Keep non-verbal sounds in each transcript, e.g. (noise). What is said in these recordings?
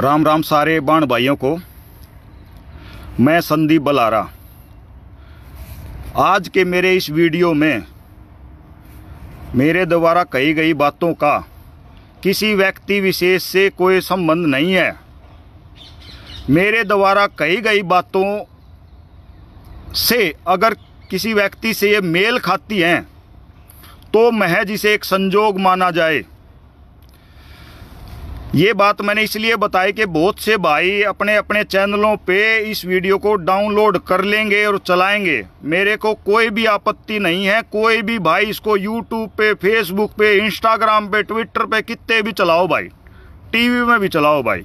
राम राम सारे बाण भाइयों को मैं संदीप बलारा आज के मेरे इस वीडियो में मेरे द्वारा कही गई बातों का किसी व्यक्ति विशेष से कोई संबंध नहीं है मेरे द्वारा कही गई बातों से अगर किसी व्यक्ति से ये मेल खाती हैं तो महज इसे एक संजोग माना जाए ये बात मैंने इसलिए बताई कि बहुत से भाई अपने अपने चैनलों पे इस वीडियो को डाउनलोड कर लेंगे और चलाएंगे मेरे को कोई भी आपत्ति नहीं है कोई भी भाई इसको यूट्यूब पे फेसबुक पे इंस्टाग्राम पे ट्विटर पे कितने भी चलाओ भाई टीवी में भी चलाओ भाई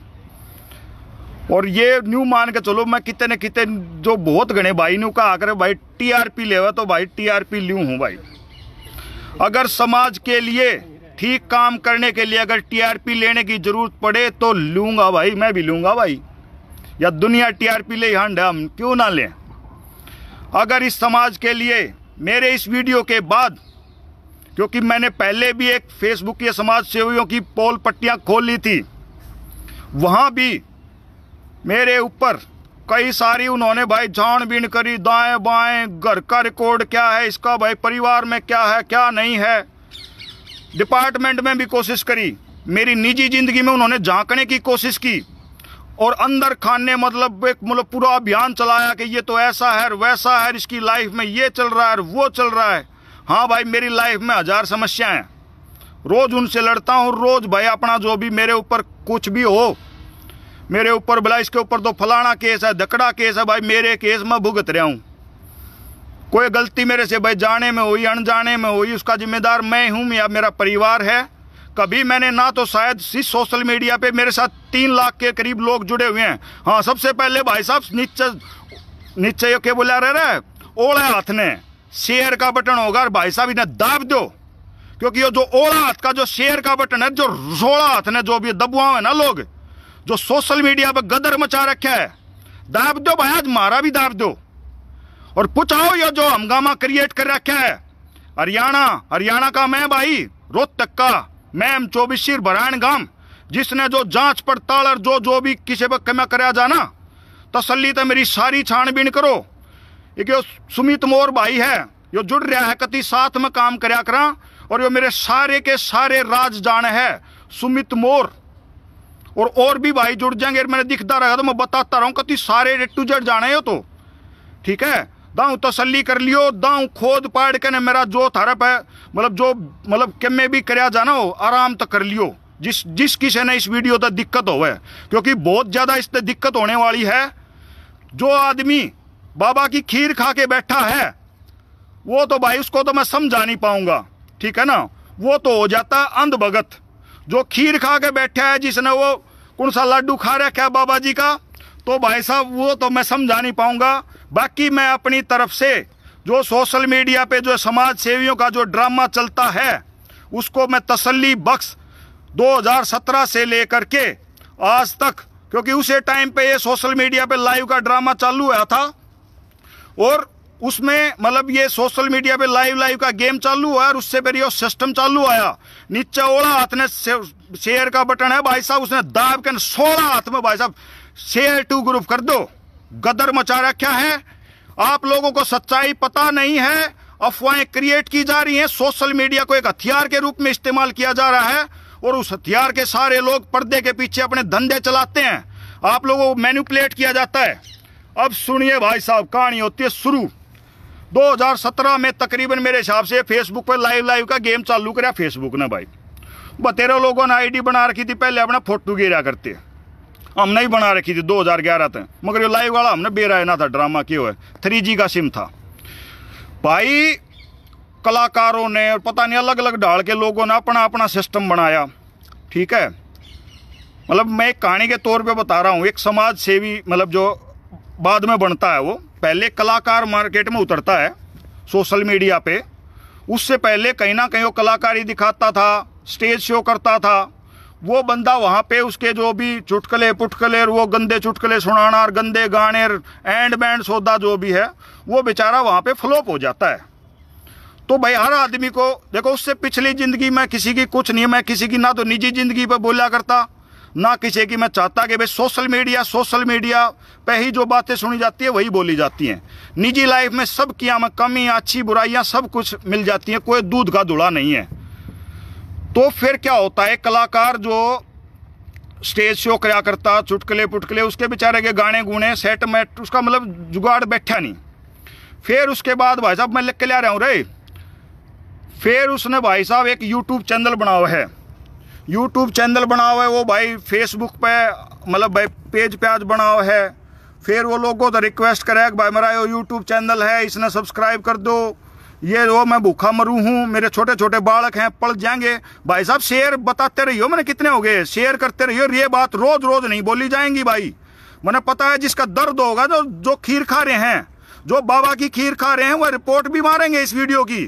और ये न्यू मान के चलो मैं कितने कितने जो बहुत घने भाई न्यू कहा आकर भाई पी ले तो भाई पी ल्यू हूँ भाई अगर समाज के लिए ठीक काम करने के लिए अगर टीआरपी लेने की जरूरत पड़े तो लूंगा भाई मैं भी लूंगा भाई या दुनिया टीआरपी ले हंड हम क्यों ना लें अगर इस समाज के लिए मेरे इस वीडियो के बाद क्योंकि मैंने पहले भी एक फेसबुक या समाज सेवियों की पोल पट्टियां खोल ली थी वहां भी मेरे ऊपर कई सारी उन्होंने भाई छानबीन करी दाएं बाएं घर का रिकॉर्ड क्या है इसका भाई परिवार में क्या है क्या नहीं है डिपार्टमेंट में भी कोशिश करी मेरी निजी जिंदगी में उन्होंने झांकने की कोशिश की और अंदर खान ने मतलब एक मतलब पूरा अभियान चलाया कि ये तो ऐसा है वैसा है इसकी लाइफ में ये चल रहा है वो चल रहा है हाँ भाई मेरी लाइफ में हजार समस्याएं हैं रोज उनसे लड़ता हूँ रोज भाई अपना जो भी मेरे ऊपर कुछ भी हो मेरे ऊपर भला इसके ऊपर तो फलाना केस है धकड़ा केस है भाई मेरे केस में भुगत रहा हूँ कोई गलती मेरे से भाई जाने में हुई अनजाने में हुई उसका जिम्मेदार मैं हूँ या मेरा परिवार है कभी मैंने ना तो शायद इस सोशल मीडिया पे मेरे साथ तीन लाख के करीब लोग जुड़े हुए हैं हाँ सबसे पहले भाई साहब नीचे नीचे के बोला रह रहा है ओला हाथ ने शेयर का बटन होगा और भाई साहब इन्हें दाब दो क्योंकि ये जो ओला हाथ का जो शेयर का बटन है जो रोड़ा हाथ ने जो भी दबुआ है ना लोग जो सोशल मीडिया पर गदर मचा रखा है दाब दो भाई आज मारा भी दाब दो और पूछाओ ये जो हंगामा क्रिएट कर रखा है हरियाणा हरियाणा का मैं भाई रोहतक का मैम चौबीसी बरायण गांव जिसने जो जांच पड़ताल और जो जो भी किसी पर कमा कराया जाना तसली तो मेरी सारी छानबीन करो यो सुमित मोर भाई है यो जुड़ रहा है कति साथ में काम करा करा और यो मेरे सारे के सारे राज जान है सुमित मोर और और भी भाई जुड़ जाएंगे मैंने दिखता रहेगा तो मैं बताता रहा हूँ कति सारे टू जेड जाने हो तो ठीक है दाऊ तसली कर लियो दाऊ खोद पाड़ के ना मेरा जो थारप है मतलब जो मतलब किमे भी करा जाना हो आराम तक तो कर लियो जिस जिस किसी ने इस वीडियो तक तो दिक्कत होवे क्योंकि बहुत ज़्यादा इस दिक्कत होने वाली है जो आदमी बाबा की खीर खा के बैठा है वो तो भाई उसको तो मैं समझा नहीं पाऊंगा ठीक है ना वो तो हो जाता है अंधभगत जो खीर खा के बैठा है जिसने वो कौन सा लड्डू खा रखा है बाबा जी का तो भाई साहब वो तो मैं समझा नहीं पाऊंगा बाकी मैं अपनी तरफ से जो सोशल मीडिया पे जो समाज सेवियों का जो ड्रामा चलता है उसको मैं तसल्ली बख्श 2017 से लेकर के आज तक क्योंकि उसी टाइम पे ये सोशल मीडिया पे लाइव का ड्रामा चालू हुआ था और उसमें मतलब ये सोशल मीडिया पे लाइव लाइव का गेम चालू हुआ और उससे फिर ये सिस्टम चालू आया नीचे ओला हाथ ने शेयर का बटन है भाई साहब उसने दाब के सोलह हाथ में भाई साहब शेयर टू ग्रुप कर दो गदर मचा रखा है आप लोगों को सच्चाई पता नहीं है अफवाहें क्रिएट की जा रही हैं सोशल मीडिया को एक हथियार के रूप में इस्तेमाल किया जा रहा है और उस हथियार के सारे लोग पर्दे के पीछे अपने धंधे चलाते हैं आप लोगों को मैन्युपुलेट किया जाता है अब सुनिए भाई साहब कहानी होती है शुरू 2017 में तकरीबन मेरे हिसाब से फेसबुक पर लाइव लाइव का गेम चालू करा फेसबुक ने भाई बतेरे लोगों ने आईडी बना रखी थी पहले अपना फोटो गिरा करते हैं हमने ही बना रखी थी 2011 तक मगर ये लाइव वाला हमने ना था ड्रामा क्यों है थ्री जी का सिम था भाई कलाकारों ने और पता नहीं अलग अलग ढाल के लोगों ने अपना अपना सिस्टम बनाया ठीक है मतलब मैं एक कहानी के तौर पे बता रहा हूँ एक समाज सेवी मतलब जो बाद में बनता है वो पहले कलाकार मार्केट में उतरता है सोशल मीडिया पे उससे पहले कहीं ना कहीं वो कलाकारी दिखाता था स्टेज शो करता था वो बंदा वहाँ पे उसके जो भी चुटकले पुटकले वो गंदे चुटकले सुनाना गंदे गाने एंड बैंड सौदा जो भी है वो बेचारा वहाँ पे फ्लोप हो जाता है तो भाई हर आदमी को देखो उससे पिछली ज़िंदगी में किसी की कुछ नहीं मैं किसी की ना तो निजी ज़िंदगी पर बोला करता ना किसी की मैं चाहता कि भाई सोशल मीडिया सोशल मीडिया पे ही जो बातें सुनी जाती है वही बोली जाती हैं निजी लाइफ में सब किया मैं कमी अच्छी बुराइयाँ सब कुछ मिल जाती हैं कोई दूध का धुला नहीं है तो फिर क्या होता है कलाकार जो स्टेज शो कराया करता चुटकले पुटकले उसके बेचारे के गाने गुने सेट मेट उसका मतलब जुगाड़ बैठा नहीं फिर उसके बाद भाई साहब मैं लिख के ले रहा हूँ रे फिर उसने भाई साहब एक यूट्यूब चैनल बना हुआ है यूट्यूब चैनल बना हुआ है वो भाई फेसबुक पे मतलब भाई पेज पे आज बना हुआ है फिर वो लोगों तो रिक्वेस्ट करे भाई मेरा ये यूट्यूब चैनल है इसने सब्सक्राइब कर दो ये वो मैं भूखा मरू हूँ मेरे छोटे छोटे बालक हैं पड़ जाएंगे भाई साहब शेयर बताते रहियो मैंने कितने हो गए शेयर करते रहियो ये बात रोज रोज नहीं बोली जाएंगी भाई मैंने पता है जिसका दर्द होगा जो जो खीर खा रहे हैं जो बाबा की खीर खा रहे हैं वह रिपोर्ट भी मारेंगे इस वीडियो की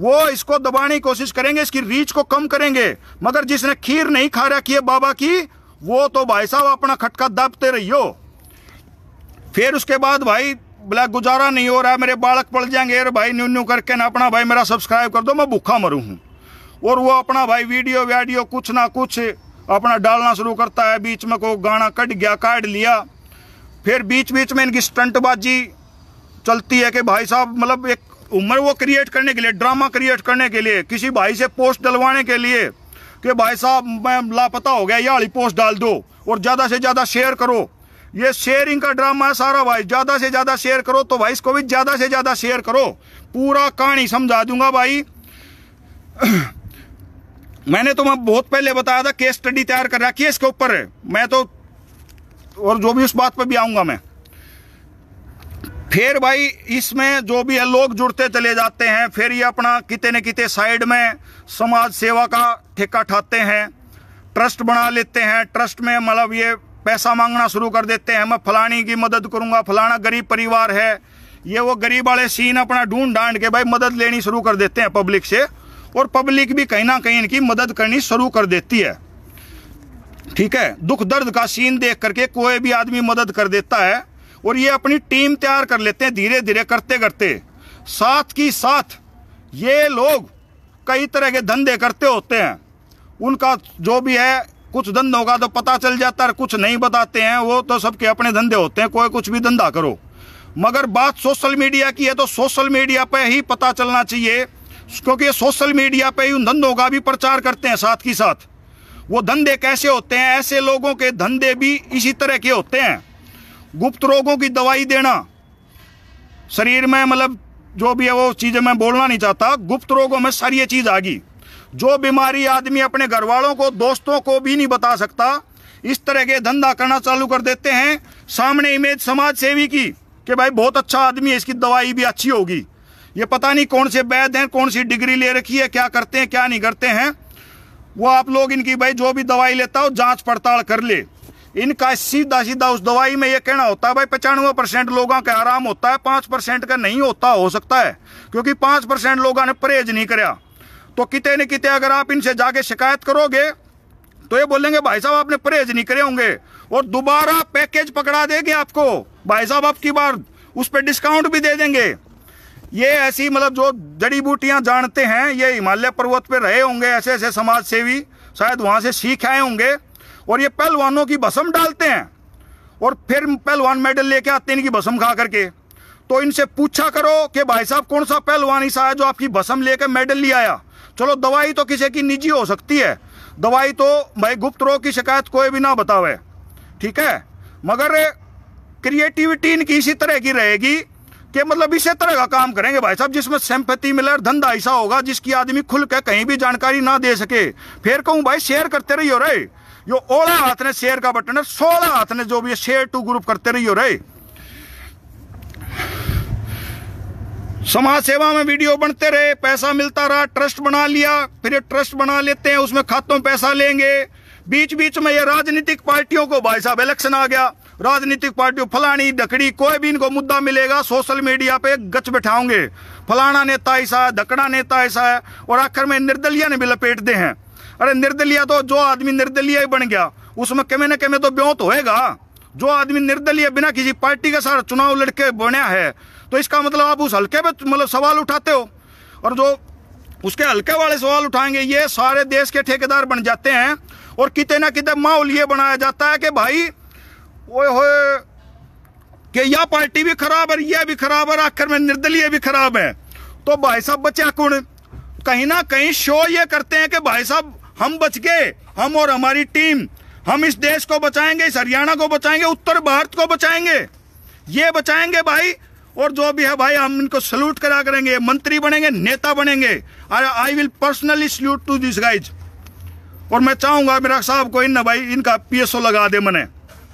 वो इसको दबाने की कोशिश करेंगे इसकी रीच को कम करेंगे मगर जिसने खीर नहीं खा रखी है बाबा की वो तो भाई साहब अपना खटका दबते रहियो फिर उसके बाद भाई बोला गुजारा नहीं हो रहा है मेरे बालक पड़ जाएंगे अरे भाई न्यू न्यू करके ना अपना भाई मेरा सब्सक्राइब कर दो मैं भूखा मरू हूँ और वो अपना भाई वीडियो वीडियो कुछ ना कुछ अपना डालना शुरू करता है बीच में को गाना कट गया काट लिया फिर बीच बीच में इनकी स्टंटबाजी चलती है कि भाई साहब मतलब एक उम्र वो क्रिएट करने के लिए ड्रामा क्रिएट करने के लिए किसी भाई से पोस्ट डलवाने के लिए कि भाई साहब मैं लापता हो गया ये पोस्ट डाल दो और ज़्यादा से ज़्यादा शेयर करो ये शेयरिंग का ड्रामा है सारा भाई ज्यादा से ज्यादा शेयर करो तो भाई इसको भी ज्यादा से ज्यादा शेयर करो पूरा कहानी समझा दूंगा भाई (clears throat) मैंने तुम्हें तो बहुत पहले बताया था केस स्टडी तैयार कर रखी है इसके ऊपर मैं तो और जो भी उस बात पर भी आऊंगा मैं फिर भाई इसमें जो भी है लोग जुड़ते चले जाते हैं फिर ये अपना कितने न किते साइड में समाज सेवा का ठेका ठाते हैं ट्रस्ट बना लेते हैं ट्रस्ट में मतलब ये पैसा मांगना शुरू कर देते हैं मैं फलानी की मदद करूंगा फलाना गरीब परिवार है ये वो गरीब वाले सीन अपना ढूंढ डांड के भाई मदद लेनी शुरू कर देते हैं पब्लिक से और पब्लिक भी कहीं ना कहीं इनकी मदद करनी शुरू कर देती है ठीक है दुख दर्द का सीन देख करके कोई भी आदमी मदद कर देता है और ये अपनी टीम तैयार कर लेते हैं धीरे धीरे करते करते साथ की साथ ये लोग कई तरह के धंधे करते होते हैं उनका जो भी है कुछ धंधों का तो पता चल जाता है कुछ नहीं बताते हैं वो तो सबके अपने धंधे होते हैं कोई कुछ भी धंधा करो मगर बात सोशल मीडिया की है तो सोशल मीडिया पर ही पता चलना चाहिए क्योंकि सोशल मीडिया पर ही उन धंधों का भी प्रचार करते हैं साथ ही साथ वो धंधे कैसे होते हैं ऐसे लोगों के धंधे भी इसी तरह के होते हैं गुप्त रोगों की दवाई देना शरीर में मतलब जो भी है वो चीज़ें मैं बोलना नहीं चाहता गुप्त रोगों में सारी ये चीज़ आ गई जो बीमारी आदमी अपने घर वालों को दोस्तों को भी नहीं बता सकता इस तरह के धंधा करना चालू कर देते हैं सामने इमेज समाज सेवी की कि भाई बहुत अच्छा आदमी है इसकी दवाई भी अच्छी होगी ये पता नहीं कौन से वैद हैं कौन सी डिग्री ले रखी है क्या करते हैं क्या नहीं करते हैं वो आप लोग इनकी भाई जो भी दवाई लेता हो जांच पड़ताल कर ले इनका सीधा सीधा उस दवाई में ये कहना होता है भाई पचानवे परसेंट लोगों का आराम होता है पाँच परसेंट का नहीं होता हो सकता है क्योंकि पाँच परसेंट लोगों ने परहेज नहीं कराया तो कितने न कितने अगर आप इनसे जाके शिकायत करोगे तो ये बोलेंगे भाई साहब आपने परहेज नहीं करे होंगे और दोबारा पैकेज पकड़ा देंगे आपको भाई साहब आपकी बार उस पर डिस्काउंट भी दे देंगे ये ऐसी मतलब जो जड़ी बूटियां जानते हैं ये हिमालय पर्वत पे रहे होंगे ऐसे ऐसे समाज सेवी शायद वहां से सीख आए होंगे और ये पहलवानों की भसम डालते हैं और फिर पहलवान मेडल लेके आते हैं इनकी भसम खा करके तो इनसे पूछा करो कि भाई साहब कौन सा पहलवान ऐसा है जो आपकी भसम लेकर मेडल ले आया चलो दवाई तो किसी की निजी हो सकती है दवाई तो भाई गुप्त रोग की शिकायत कोई भी ना बतावे ठीक है मगर क्रिएटिविटी इनकी इसी तरह की रहेगी कि मतलब इसी तरह का काम करेंगे भाई साहब जिसमें सिंपति मिले और धंधा ऐसा होगा जिसकी आदमी खुल के कहीं भी जानकारी ना दे सके फिर कहूँ भाई शेयर करते रहियो रे यो ओला हाथ ने शेयर का बटन है सोलह हाथ ने जो भी शेयर टू ग्रुप करते रहियो रे समाज सेवा में वीडियो बनते रहे पैसा मिलता रहा ट्रस्ट बना लिया फिर ट्रस्ट बना लेते हैं उसमें खातों में पैसा लेंगे बीच बीच में ये राजनीतिक पार्टियों को भाई साहब इलेक्शन आ गया राजनीतिक पार्टियों फलानी धकड़ी कोई भी इनको मुद्दा मिलेगा सोशल मीडिया पे गच बैठाओगे फलाना नेता ऐसा है धकड़ा नेता ऐसा है और आखिर में निर्दलीय ने भी दे हैं अरे निर्दलीय तो जो आदमी निर्दलीय ही बन गया उसमें कमे न कमे तो ब्योत होएगा जो आदमी निर्दलीय बिना किसी पार्टी के साथ चुनाव लड़के बनया है तो इसका मतलब आप उस हल्के पे मतलब सवाल उठाते हो और जो उसके हल्के वाले सवाल उठाएंगे ये सारे देश के ठेकेदार बन जाते हैं और कितने ना कितने माहौल ये बनाया जाता है कि भाई ओए कि यह पार्टी भी खराब है यह भी खराब है आखिर में निर्दलीय भी खराब है तो भाई साहब बचे कौन कहीं ना कहीं शो ये करते हैं कि भाई साहब हम बच गए हम और हमारी टीम हम इस देश को बचाएंगे इस हरियाणा को बचाएंगे उत्तर भारत को बचाएंगे ये बचाएंगे भाई और जो भी है भाई हम इनको सल्यूट करा करेंगे मंत्री बनेंगे नेता बनेंगे I will personally salute to this guys और मैं चाहूंगा मेरा साहब को इन भाई इनका पीएसओ लगा दे मने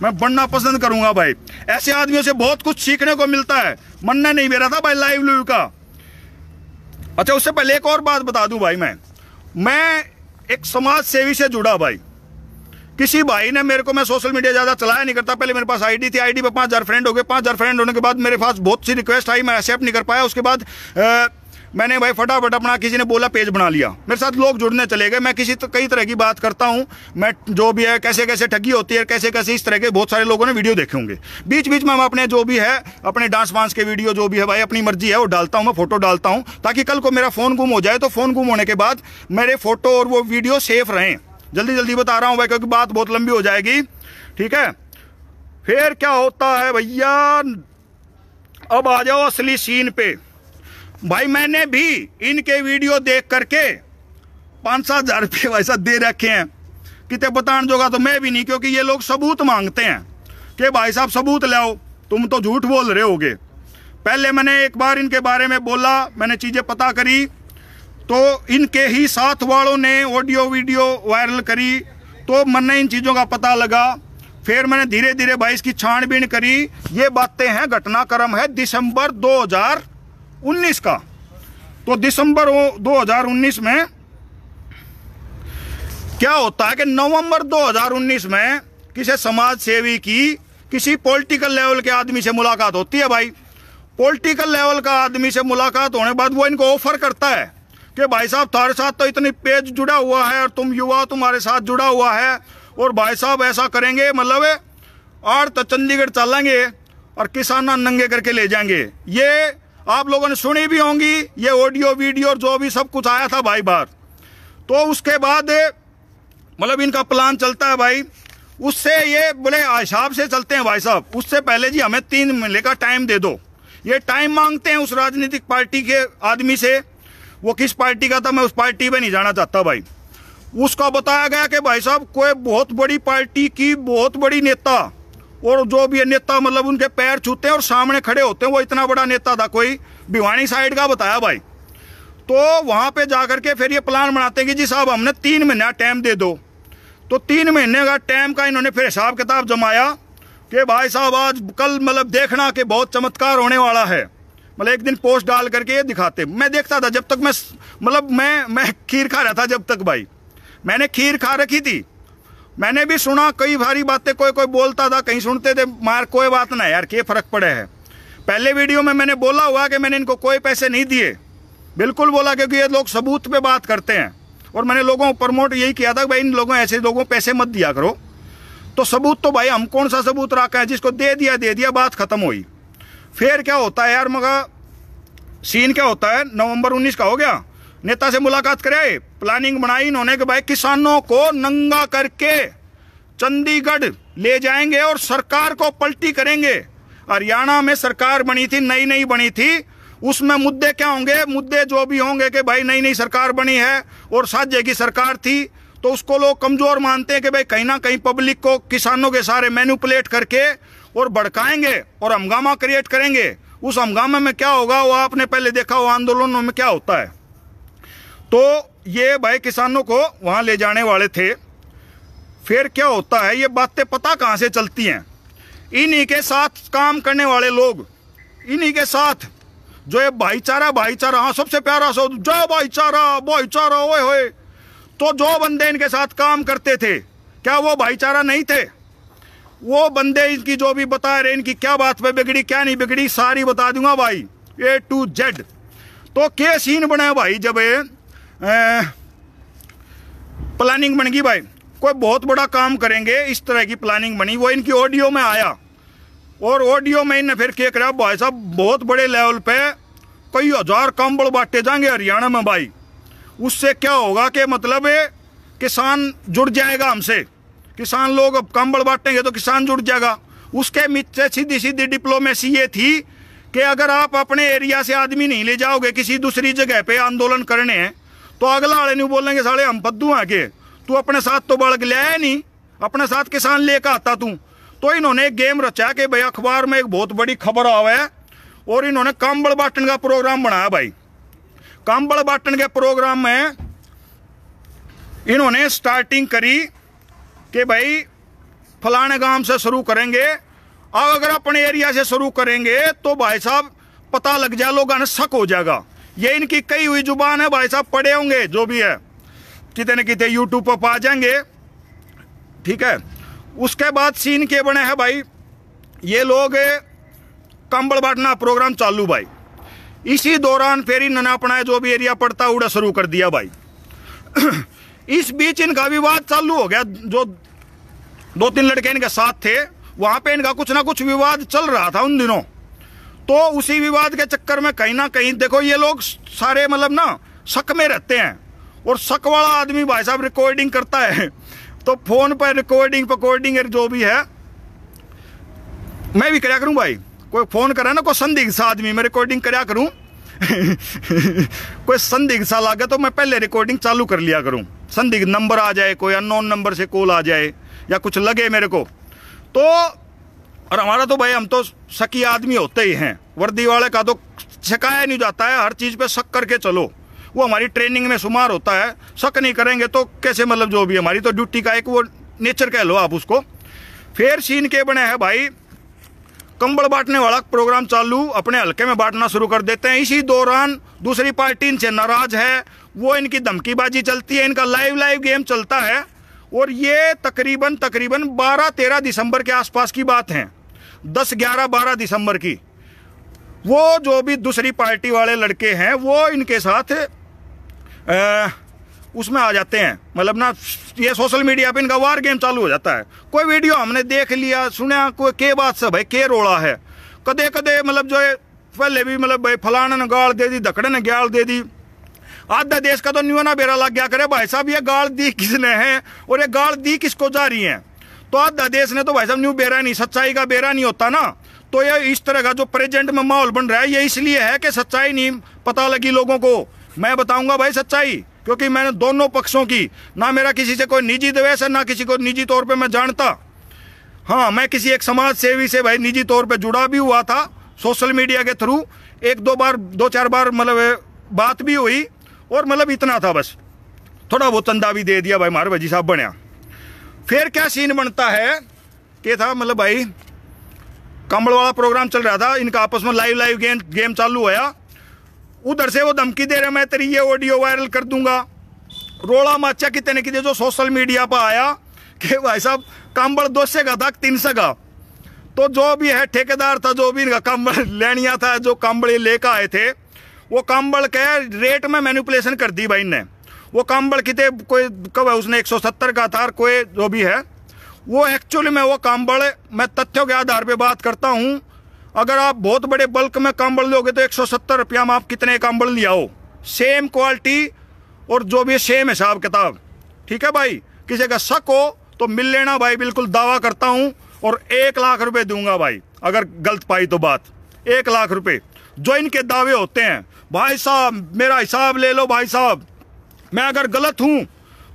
मैं बनना पसंद करूंगा भाई ऐसे आदमियों से बहुत कुछ सीखने को मिलता है मनना नहीं मेरा था भाई लाइव लू का अच्छा उससे पहले एक और बात बता दूं भाई मैं मैं एक समाज सेवी से जुड़ा भाई किसी भाई ने मेरे को मैं सोशल मीडिया ज़्यादा चलाया नहीं करता पहले मेरे पास आईडी थी आईडी पर पाँच हज़ार फ्रेंड हो गए पाँच हज़ार फ्रेंड होने के बाद मेरे पास बहुत सी रिक्वेस्ट आई मैं एक्सेप्ट नहीं कर पाया उसके बाद मैंने भाई फटाफट अपना किसी ने बोला पेज बना लिया मेरे साथ लोग जुड़ने चले गए मैं किसी तो कई तरह की बात करता हूँ मैं जो भी है कैसे कैसे ठगी होती है कैसे कैसे इस तरह के बहुत सारे लोगों ने वीडियो देखे होंगे बीच बीच में मैं अपने जो भी है अपने डांस वांस के वीडियो जो भी है भाई अपनी मर्जी है वो डालता हूँ मैं फोटो डालता हूँ ताकि कल को मेरा फ़ोन गुम हो जाए तो फ़ोन गुम होने के बाद मेरे फोटो और वो वीडियो सेफ रहें जल्दी जल्दी बता रहा हूँ भाई क्योंकि बात बहुत लंबी हो जाएगी ठीक है फिर क्या होता है भैया अब आ जाओ असली सीन पे भाई मैंने भी इनके वीडियो देख करके पाँच सात हजार रुपये (laughs) वैसा दे रखे हैं कितने बताने जोगा तो मैं भी नहीं क्योंकि ये लोग सबूत मांगते हैं कि भाई साहब सबूत लाओ तुम तो झूठ बोल रहे होगे पहले मैंने एक बार इनके बारे में बोला मैंने चीज़ें पता करी तो इनके ही साथ वालों ने ऑडियो वीडियो वायरल करी तो मैंने इन चीज़ों का पता लगा फिर मैंने धीरे धीरे भाई इसकी छानबीन करी ये बातें हैं घटनाक्रम है दिसंबर 2019 का तो दिसंबर 2019 में क्या होता है कि नवंबर 2019 में किसी समाज सेवी की किसी पॉलिटिकल लेवल के आदमी से मुलाकात होती है भाई पॉलिटिकल लेवल का आदमी से मुलाकात होने बाद वो इनको ऑफर करता है कि भाई साहब तुम्हारे साथ तो इतनी पेज जुड़ा हुआ है और तुम युवा तुम्हारे साथ जुड़ा हुआ है और भाई साहब ऐसा करेंगे मतलब और तो चंडीगढ़ चलेंगे और किसान नंगे करके ले जाएंगे ये आप लोगों ने सुनी भी होंगी ये ऑडियो वीडियो जो भी सब कुछ आया था भाई बार तो उसके बाद मतलब इनका प्लान चलता है भाई उससे ये बोले हिसाब से चलते हैं भाई साहब उससे पहले जी हमें तीन महीने का टाइम दे दो ये टाइम मांगते हैं उस राजनीतिक पार्टी के आदमी से वो किस पार्टी का था मैं उस पार्टी में नहीं जाना चाहता भाई उसका बताया गया कि भाई साहब कोई बहुत बड़ी पार्टी की बहुत बड़ी नेता और जो भी नेता मतलब उनके पैर छूते हैं और सामने खड़े होते हैं वो इतना बड़ा नेता था कोई भिवानी साइड का बताया भाई तो वहाँ पे जा के फिर ये प्लान बनाते हैं कि जी साहब हमने तीन महीना टाइम दे दो तो तीन महीने का टाइम का इन्होंने फिर हिसाब किताब जमाया कि भाई साहब आज कल मतलब देखना कि बहुत चमत्कार होने वाला है मतलब एक दिन पोस्ट डाल करके ये दिखाते मैं देखता था जब तक मैं मतलब मैं मैं खीर खा रहा था जब तक भाई मैंने खीर खा रखी थी मैंने भी सुना कई भारी बातें कोई कोई बोलता था कहीं सुनते थे मार कोई बात ना यार क्या फ़र्क पड़े है पहले वीडियो में मैंने बोला हुआ कि मैंने इनको कोई पैसे नहीं दिए बिल्कुल बोला क्योंकि ये लोग सबूत पे बात करते हैं और मैंने लोगों को प्रमोट यही किया था कि भाई इन लोगों ऐसे लोगों पैसे मत दिया करो तो सबूत तो भाई हम कौन सा सबूत रखा है जिसको दे दिया दे दिया बात खत्म हुई फिर क्या होता है यार मगर सीन क्या होता है नवंबर 19 का हो गया नेता से मुलाकात कराए प्लानिंग बनाई इन्होंने कि भाई किसानों को नंगा करके चंडीगढ़ ले जाएंगे और सरकार को पलटी करेंगे हरियाणा में सरकार बनी थी नई नई बनी थी उसमें मुद्दे क्या होंगे मुद्दे जो भी होंगे कि भाई नई नई सरकार बनी है और साझे की सरकार थी तो उसको लोग कमजोर मानते हैं कि भाई कहीं ना कहीं पब्लिक को किसानों के सारे मैन्यूपुलेट करके और भड़काएंगे और हंगामा क्रिएट करेंगे उस हंगामे में क्या होगा वो आपने पहले देखा वो आंदोलनों में क्या होता है तो ये भाई किसानों को वहां ले जाने वाले थे फिर क्या होता है ये बातें पता कहाँ से चलती हैं इन्हीं के साथ काम करने वाले लोग इन्हीं के साथ जो ये भाईचारा भाईचारा हाँ सबसे प्यारा सो जो भाईचारा भाईचारा ओए होए तो जो बंदे इनके साथ काम करते थे क्या वो भाईचारा नहीं थे वो बंदे इनकी जो भी बता रहे इनकी क्या बात पे बिगड़ी क्या नहीं बिगड़ी सारी बता दूंगा भाई ए टू जेड तो क्या सीन बना भाई जब ए, ए, प्लानिंग बन गई भाई कोई बहुत बड़ा काम करेंगे इस तरह की प्लानिंग बनी वो इनकी ऑडियो में आया और ऑडियो में इन्हें फिर क्या करा भाई साहब बहुत बड़े लेवल पे कई हजार कंबल बांटे जाएंगे हरियाणा में भाई उससे क्या होगा कि मतलब किसान जुड़ जाएगा हमसे किसान लोग अब कंबल बांटेंगे तो किसान जुड़ जाएगा उसके मित्र सीधी सीधी डिप्लोमेसी ये थी कि अगर आप अपने एरिया से आदमी नहीं ले जाओगे किसी दूसरी जगह पे आंदोलन करने हैं तो अगला वाले नहीं बोलेंगे साले हम पद्दू हैं के तू अपने साथ तो बड़क ले आया नहीं अपने साथ किसान लेकर आता तू तो इन्होंने एक गेम रचा कि भाई अखबार में एक बहुत बड़ी खबर आवा है और इन्होंने काम्बड़ बांटन का प्रोग्राम बनाया भाई काम्बड़ बांटन के प्रोग्राम में इन्होंने स्टार्टिंग करी कि भाई फलाने गांव से शुरू करेंगे अब अगर अपने एरिया से शुरू करेंगे तो भाई साहब पता लग जाए लोग शक हो जाएगा ये इनकी कई हुई जुबान है भाई साहब पढ़े होंगे जो भी है कितने ना कितने यूट्यूब पर पा जाएंगे ठीक है उसके बाद सीन के बने हैं भाई ये लोग कंबल बांटना प्रोग्राम चालू भाई इसी दौरान फेरी नना अपना जो भी एरिया पड़ता उड़ा शुरू कर दिया भाई इस बीच इनका विवाद चालू हो गया जो दो तीन लड़के इनके साथ थे वहां पे इनका कुछ ना कुछ विवाद चल रहा था उन दिनों तो उसी विवाद के चक्कर में कहीं ना कहीं देखो ये लोग सारे मतलब ना शक में रहते हैं और शक वाला आदमी भाई साहब रिकॉर्डिंग करता है तो फोन पर रिकॉर्डिंग पकॉर्डिंग जो भी है मैं भी कराया करूं भाई कोई फोन करा ना कोई संदिग्ध सा आदमी मैं रिकॉर्डिंग कराया करूं (laughs) कोई संदिग्ध सा लागे तो मैं पहले रिकॉर्डिंग चालू कर लिया करूं संदिग्ध नंबर आ जाए कोई अननोन नंबर से कॉल आ जाए या कुछ लगे मेरे को तो और हमारा तो भाई हम तो शकी आदमी होते ही हैं वर्दी वाले का तो छकाया नहीं जाता है हर चीज़ पे शक करके चलो वो हमारी ट्रेनिंग में शुमार होता है शक नहीं करेंगे तो कैसे मतलब जो भी हमारी तो ड्यूटी का एक वो नेचर कह लो आप उसको फिर सीन के बने हैं भाई कंबल बांटने वाला प्रोग्राम चालू अपने हल्के में बांटना शुरू कर देते हैं इसी दौरान दूसरी पार्टी इनसे नाराज है वो इनकी धमकीबाजी चलती है इनका लाइव लाइव गेम चलता है और ये तकरीबन तकरीबन 12-13 दिसंबर के आसपास की बात है 10-11-12 दिसंबर की वो जो भी दूसरी पार्टी वाले लड़के हैं वो इनके साथ आ, उसमें आ जाते हैं मतलब ना ये सोशल मीडिया पे इनका वार गेम चालू हो जाता है कोई वीडियो हमने देख लिया सुना कोई के बात से भाई के रोड़ा है कदे कदे मतलब जो है पहले भी मतलब भाई फलाने ने गाड़ दे दी धकड़े ने गाड़ दे दी आधा देश का तो न्यू ना बेरा लग गया करे भाई साहब ये गाल दी किसने है और ये गाल दी किसको जा रही है तो आधा देश ने तो भाई साहब न्यू बेरा नहीं सच्चाई का बेरा नहीं होता ना तो ये इस तरह का जो प्रेजेंट में माहौल बन रहा है ये इसलिए है कि सच्चाई नहीं पता लगी लोगों को मैं बताऊंगा भाई सच्चाई क्योंकि मैंने दोनों पक्षों की ना मेरा किसी से कोई निजी द्वेष है ना किसी को निजी तौर पे मैं जानता हाँ मैं किसी एक समाज सेवी से भाई निजी तौर पे जुड़ा भी हुआ था सोशल मीडिया के थ्रू एक दो बार दो चार बार मतलब बात भी हुई और मतलब इतना था बस थोड़ा बहुत तंदा भी दे दिया भाई मारे भाजी साहब बनया फिर क्या सीन बनता है के था मतलब भाई कमल वाला प्रोग्राम चल रहा था इनका आपस में लाइव लाइव गेम गेम चालू होया उधर से वो धमकी दे रहे मैं तेरी ये ऑडियो वायरल कर दूंगा रोड़ा माचा कितने कितने जो सोशल मीडिया पर आया कि भाई साहब कांबड़ दो से का था तीन से का तो जो भी है ठेकेदार था जो भी इनका कंबल (laughs) लेनिया था जो कांबड़े लेकर आए थे वो कामबल के रेट में मैनिपुलेशन कर दी भाई ने वो कामबल कितने कोई कब है उसने 170 का था कोई जो भी है वो एक्चुअली में वो कामबल मैं तथ्यों के आधार पर बात करता हूँ अगर आप बहुत बड़े बल्क में कामबल लोगे तो सत्तर रुपया में आप कितने कामबल लिया हो सेम क्वालिटी और जो भी सेम हिसाब किताब ठीक है भाई किसी का शक हो तो मिल लेना भाई बिल्कुल दावा करता हूँ और एक लाख रुपए दूंगा भाई अगर गलत पाई तो बात एक लाख रुपए जो इनके दावे होते हैं भाई साहब मेरा हिसाब ले लो भाई साहब मैं अगर गलत हूँ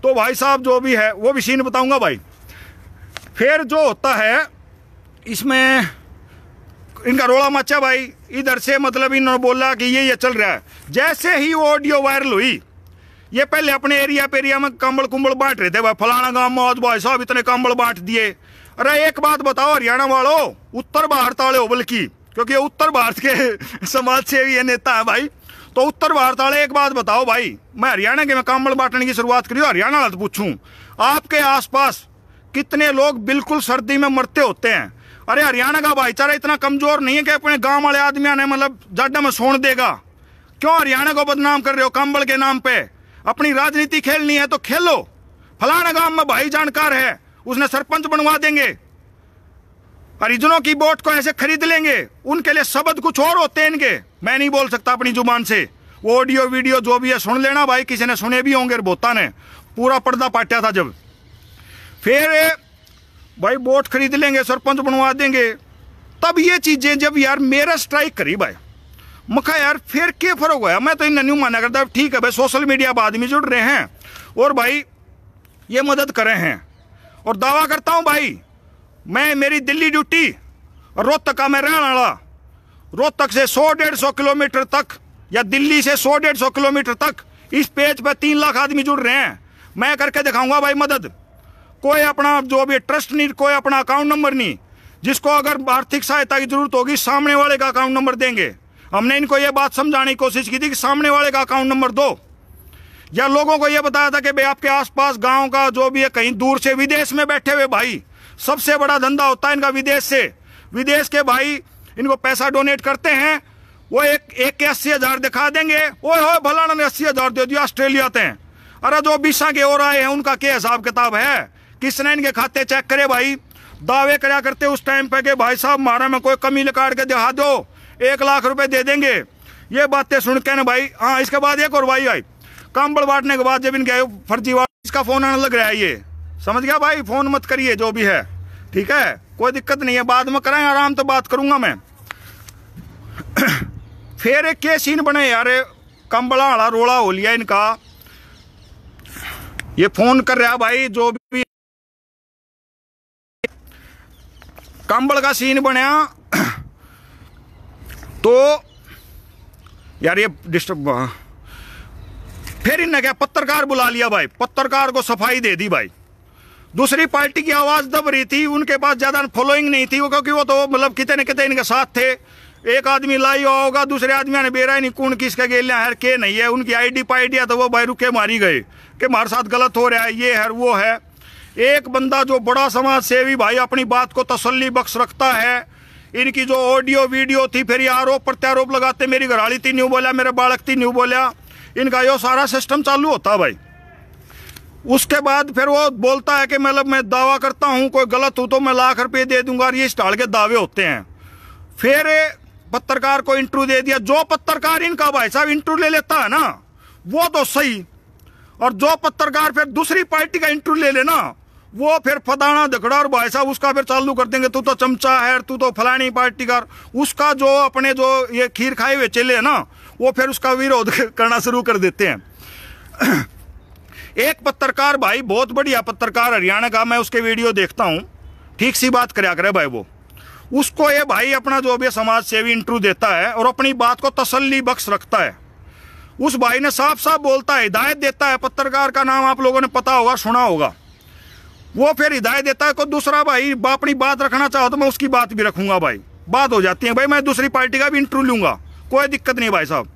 तो भाई साहब जो भी है वो भी सीन बताऊँगा भाई फिर जो होता है इसमें इनका रोड़ा मचा भाई इधर से मतलब इन्होंने बोला कि ये ये चल रहा है जैसे ही वो ऑडियो वायरल हुई ये पहले अपने एरिया पे एरिया में कंबल कुंबल बांट रहे थे भाई फलाना गांव मौत भाई साहब इतने कंबल बांट दिए अरे एक बात बताओ हरियाणा वालों उत्तर भारत वाले हो बल्कि क्योंकि उत्तर भारत के (laughs) समाज सेवी नेता है भाई तो उत्तर भारत वाले एक बात बताओ भाई मैं हरियाणा के मैं काम्बल बांटने की शुरुआत करी हरियाणा वाले पूछूं आपके आसपास कितने लोग बिल्कुल सर्दी में मरते होते हैं अरे हरियाणा का भाईचारा इतना कमजोर नहीं है कि अपने गांव वाले आदमी ने मतलब जाडा में सोन देगा क्यों हरियाणा को बदनाम कर रहे हो कंबल के नाम पे अपनी राजनीति खेलनी है तो खेलो फलाना गांव में भाई जानकार है उसने सरपंच बनवा देंगे हरिजनों की वोट को ऐसे खरीद लेंगे उनके लिए शब्द कुछ और होते हैं इनके मैं नहीं बोल सकता अपनी जुबान से ऑडियो वीडियो जो भी है सुन लेना भाई किसी ने सुने भी होंगे बोता ने पूरा पर्दा पाटा था जब फिर भाई वोट खरीद लेंगे सरपंच बनवा देंगे तब ये चीजें जब यार मेरा स्ट्राइक करी भाई मखा यार फिर क्या फर्क होया मैं तो इन्हें नहीं माना करता ठीक है भाई सोशल मीडिया पर आदमी जुड़ रहे हैं और भाई ये मदद कर रहे हैं और दावा करता हूँ भाई मैं मेरी दिल्ली ड्यूटी रोहतक का मैं रहने वाला रोहतक से 100 सौ किलोमीटर तक या दिल्ली से 100 सौ किलोमीटर तक इस पेज पर तीन लाख आदमी जुड़ रहे हैं मैं करके दिखाऊंगा भाई मदद कोई अपना जो भी ट्रस्ट नहीं कोई अपना अकाउंट नंबर नहीं जिसको अगर आर्थिक सहायता की जरूरत होगी सामने वाले का अकाउंट नंबर देंगे हमने इनको ये बात समझाने की कोशिश की थी कि सामने वाले का अकाउंट नंबर दो या लोगों को यह बताया था कि भाई आपके आसपास गांव का जो भी है कहीं दूर से विदेश में बैठे हुए भाई सबसे बड़ा धंधा होता है इनका विदेश से विदेश के भाई इनको पैसा डोनेट करते हैं वो एक एक के अस्सी हज़ार दिखा देंगे वो हो भलाना ने अस्सी हज़ार दे दिया ऑस्ट्रेलिया ते अरे जो बीसा के और आए हैं उनका क्या हिसाब किताब है किसने इनके खाते चेक करे भाई दावे कराया करते उस टाइम पे के भाई साहब मारा में कोई कमी निकाल के दिखा दो एक लाख रुपए दे देंगे ये बातें सुन के ना भाई हाँ इसके बाद एक और भाई भाई कंबल बांटने के बाद जब इनके फर्जीवाड़ा इसका फोन आने लग रहा है ये समझ गया भाई फोन मत करिए जो भी है ठीक है कोई दिक्कत नहीं है बाद में कराएं आराम तो बात करूंगा मैं (clears throat) फिर एक सीन बने यार कंबला बड़ा हड़ा रोला हो लिया इनका ये फोन कर रहा भाई जो भी कंबल का सीन बनया (clears throat) तो यार ये डिस्टर्ब फिर इन्हें क्या पत्रकार बुला लिया भाई पत्रकार को सफाई दे दी भाई दूसरी पार्टी की आवाज़ दब रही थी उनके पास ज़्यादा फॉलोइंग नहीं थी वो क्योंकि वो तो मतलब कितने न कितने इनके साथ थे एक आदमी लाई होगा दूसरे आदमी ने बेरा नहीं कौन किसके गेलिया है के नहीं है उनकी आईडी डी है तो वो भाई रुके मारी गए कि हमारे साथ गलत हो रहा है ये है वो है एक बंदा जो बड़ा समाज सेवी भाई अपनी बात को तसली बख्श रखता है इनकी जो ऑडियो वीडियो थी फिर ये आरोप प्रत्यारोप लगाते मेरी घराली थी न्यू बोला मेरे बालक थी न्यू बोला इनका यो सारा सिस्टम चालू होता भाई उसके बाद फिर वो बोलता है कि मतलब मैं दावा करता हूँ कोई गलत हूँ तो मैं लाख रुपये दे दूंगा ये स्टाल के दावे होते हैं फिर पत्रकार को इंटरव्यू दे दिया जो पत्रकार इनका भाई साहब इंटरव्यू ले लेता है ना वो तो सही और जो पत्रकार फिर दूसरी पार्टी का इंटरव्यू ले लेना वो फिर फदाना दखड़ा और भाई साहब उसका फिर चालू कर देंगे तू तो चमचा है तू तो फलानी पार्टी का उसका जो अपने जो ये खीर खाए हुए चेले है ना वो फिर उसका विरोध (laughs) करना शुरू कर देते हैं एक पत्रकार भाई बहुत बढ़िया पत्रकार हरियाणा का मैं उसके वीडियो देखता हूँ ठीक सी बात कराया करे भाई वो उसको ये भाई अपना जो भी समाज सेवी इंटरव्यू देता है और अपनी बात को तसल्ली बख्श रखता है उस भाई ने साफ साफ बोलता है हिदायत देता है पत्रकार का नाम आप लोगों ने पता होगा सुना होगा वो फिर हिदायत देता है को दूसरा भाई अपनी बात रखना चाहो तो मैं उसकी बात भी रखूंगा भाई बात हो जाती है भाई मैं दूसरी पार्टी का भी इंटरव्यू लूंगा कोई दिक्कत नहीं भाई साहब